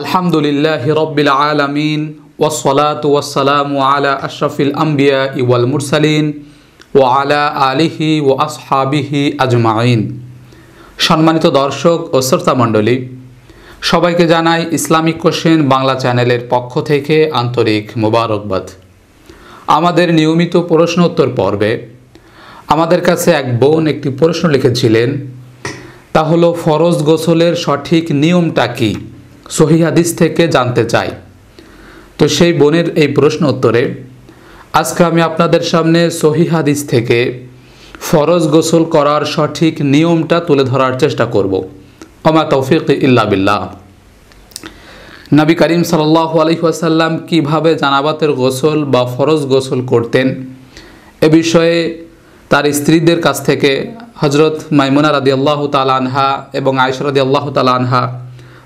আলহামদুলিল্লাহ হিরব্বিল আলমিন ওসলাত ওয়াসালাম আলা আশরফিল আম্বিয়া ইওয়াল মুরসালিন ও আলা আলিহি ও আসহাবিহি আজমাইন সম্মানিত দর্শক ও মণ্ডলী সবাইকে জানাই ইসলামিক কোশ্চেন বাংলা চ্যানেলের পক্ষ থেকে আন্তরিক মোবারকবাদ আমাদের নিয়মিত প্রশ্ন উত্তর পর্বে আমাদের কাছে এক বোন একটি প্রশ্ন লিখেছিলেন তা হলো ফরজ গোসলের সঠিক নিয়মটা কী সহি হাদিস থেকে জানতে চাই তো সেই বোনের এই প্রশ্ন উত্তরে আজকে আমি আপনাদের সামনে সহি হাদিস থেকে ফরজ গোসল করার সঠিক নিয়মটা তুলে ধরার চেষ্টা করব অমা তৌফিক ইল্লা বিল্লাহ নবী করিম সাল্লাহ আসাল্লাম কীভাবে জানাবাতের গোসল বা ফরজ গোসল করতেন এ বিষয়ে তার স্ত্রীদের কাছ থেকে হজরত মাইমুনা রাদি আল্লাহ তালানহা এবং আয়সরাদি আল্লাহ তালানহা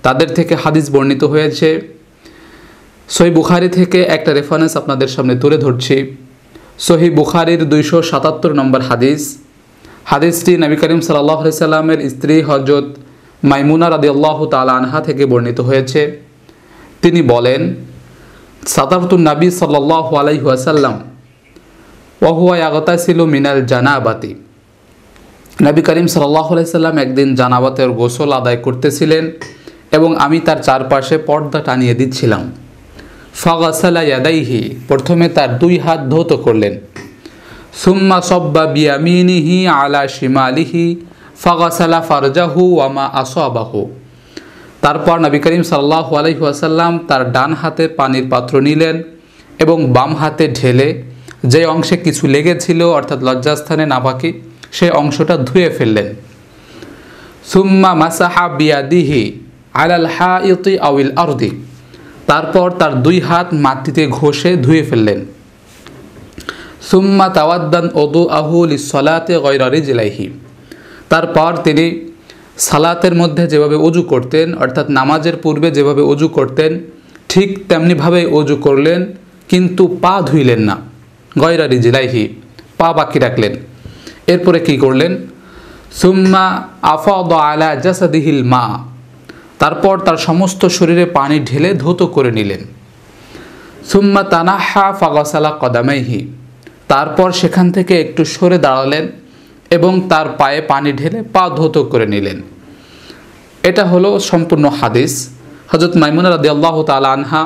তাদের থেকে হাদিস বর্ণিত হয়েছে সহি বুখারি থেকে একটা রেফারেন্স আপনাদের সামনে তুলে ধরছি সহি বুখারির দুইশো সাতাত্তর নম্বর হাদিস হাদিসটি নবী করিম সাল্লাহ সাল্লামের স্ত্রী হজরত মাইমুনা রাদি আল্লাহ তাল আনহা থেকে বর্ণিত হয়েছে তিনি বলেন সাতাফতুল নাবী সাল্লাহ আলাইহাসাল্লাম ওহুয়া আগতা ছিল মিনাল জানাবাতি নবী করিম সাল্লাহ আলাইসাল্লাম একদিন জানাবাতের গোসল আদায় করতেছিলেন এবং আমি তার চারপাশে পর্দা টানিয়ে দিচ্ছিলাম ফাগাসালা ইয়াদাইহি প্রথমে তার দুই হাত ধৌত করলেন সুম্মা সব্বা বিয়ামিনিহি আলা শিমালিহি ফাগাসালা ফারজাহু ওয়ামা আসোয়াবাহু তারপর নবী করিম সাল্লাহ আলাইহি ওয়াসাল্লাম তার ডান হাতে পানির পাত্র নিলেন এবং বাম হাতে ঢেলে যে অংশে কিছু লেগেছিল অর্থাৎ লজ্জাস্থানে নাপাকি সেই অংশটা ধুয়ে ফেললেন সুম্মা মাসাহা বিয়াদিহি আলাল হা ইতি আউল আরদি তারপর তার দুই হাত মাটিতে ঘষে ধুয়ে ফেললেন সুম্মা তাওয়াদ্দান ওদু আহুল ইসলাতে গৈরারি জিলাইহি তারপর তিনি সালাতের মধ্যে যেভাবে অজু করতেন অর্থাৎ নামাজের পূর্বে যেভাবে অজু করতেন ঠিক তেমনিভাবে অজু করলেন কিন্তু পা ধুইলেন না গয়রারি জিলাইহি পা বাকি রাখলেন এরপরে কি করলেন সুম্মা আফা আলা জাসাদিহিল মা তারপর তার সমস্ত শরীরে পানি ঢেলে ধৌত করে নিলেন সুম্মা তানাহা ফাগাসালা কদামাইহি তারপর সেখান থেকে একটু সরে দাঁড়ালেন এবং তার পায়ে পানি ঢেলে পা ধৌত করে নিলেন এটা হলো সম্পূর্ণ হাদিস হজরত মাইমুনা রাদি আল্লাহ তালা আনহা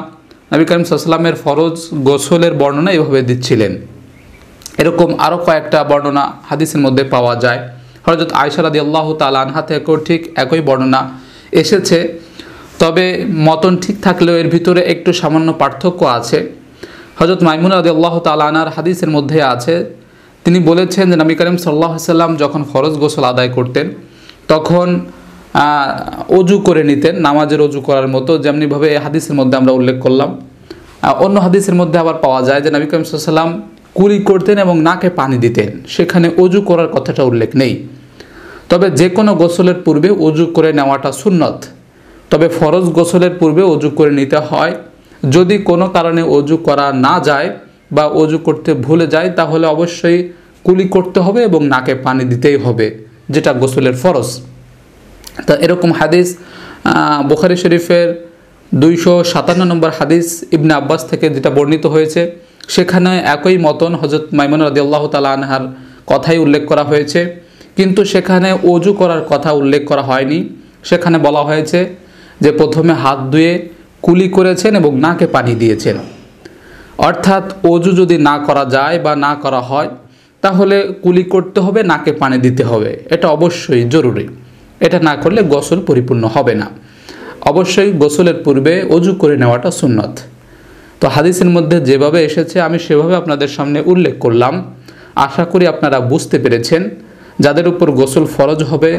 নবী করিম সাল্লামের ফরজ গোসলের বর্ণনা এভাবে দিচ্ছিলেন এরকম আরও কয়েকটা বর্ণনা হাদিসের মধ্যে পাওয়া যায় হজরত আয়সা রাদি আল্লাহ তালা আনহা থেকেও ঠিক একই বর্ণনা এসেছে তবে মতন ঠিক থাকলেও এর ভিতরে একটু সামান্য পার্থক্য আছে হজরত মাইমুন আদি আল্লাহ তালানার হাদিসের মধ্যে আছে তিনি বলেছেন যে নবী করিম সাল্লাহ সাল্লাম যখন ফরজ গোসল আদায় করতেন তখন অজু করে নিতেন নামাজের অজু করার মতো যেমনিভাবে এই হাদিসের মধ্যে আমরা উল্লেখ করলাম অন্য হাদিসের মধ্যে আবার পাওয়া যায় যে নবী করিম সাল্লাম কুলি করতেন এবং নাকে পানি দিতেন সেখানে অজু করার কথাটা উল্লেখ নেই তবে যে কোনো গোসলের পূর্বে উজু করে নেওয়াটা সুন্নত তবে ফরজ গোসলের পূর্বে উজু করে নিতে হয় যদি কোনো কারণে অজু করা না যায় বা অজু করতে ভুলে যায় তাহলে অবশ্যই কুলি করতে হবে এবং নাকে পানি দিতেই হবে যেটা গোসলের ফরজ তা এরকম হাদিস বুখারি শরীফের দুইশো সাতান্ন নম্বর হাদিস ইবনে আব্বাস থেকে যেটা বর্ণিত হয়েছে সেখানে একই মতন হজরত মাইমুন আল্লাহ তালা আনহার কথাই উল্লেখ করা হয়েছে কিন্তু সেখানে অজু করার কথা উল্লেখ করা হয়নি সেখানে বলা হয়েছে যে প্রথমে হাত ধুয়ে কুলি করেছেন এবং নাকে পানি দিয়েছেন অর্থাৎ অজু যদি না করা যায় বা না করা হয় তাহলে কুলি করতে হবে নাকে পানি দিতে হবে এটা অবশ্যই জরুরি এটা না করলে গোসল পরিপূর্ণ হবে না অবশ্যই গোসলের পূর্বে অজু করে নেওয়াটা সুন্নত তো হাদিসের মধ্যে যেভাবে এসেছে আমি সেভাবে আপনাদের সামনে উল্লেখ করলাম আশা করি আপনারা বুঝতে পেরেছেন যাদের উপর গোসল ফরজ হবে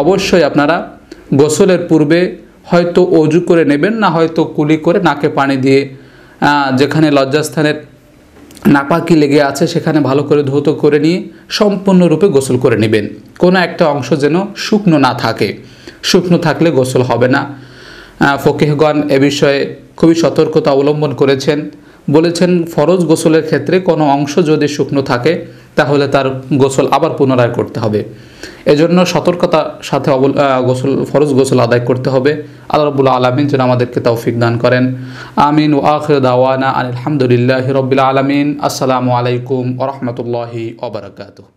অবশ্যই আপনারা গোসলের পূর্বে হয়তো অজু করে নেবেন না হয়তো কুলি করে নাকে পানি দিয়ে যেখানে লজ্জাস্থানের নাপাকি লেগে আছে সেখানে ভালো করে ধৌত করে নিয়ে সম্পূর্ণরূপে গোসল করে নেবেন কোনো একটা অংশ যেন শুকনো না থাকে শুকনো থাকলে গোসল হবে না ফকিহগণ এ বিষয়ে খুবই সতর্কতা অবলম্বন করেছেন বলেছেন ফরজ গোসলের ক্ষেত্রে কোনো অংশ যদি শুকনো থাকে তাহলে তার গোসল আবার পুনরায় করতে হবে এজন্য সতর্কতা সাথে অবল গোসল ফরজ গোসল আদায় করতে হবে আল্লাহ রবুল্লা আলমিন যেন আমাদেরকে তৌফিক দান করেন আমিন ও আখর দাওয়ানা আলহামদুলিল্লাহ রবিল্লা আলমিন আসসালামু আলাইকুম ওরহমতুল্লাহি ওবরাকাতু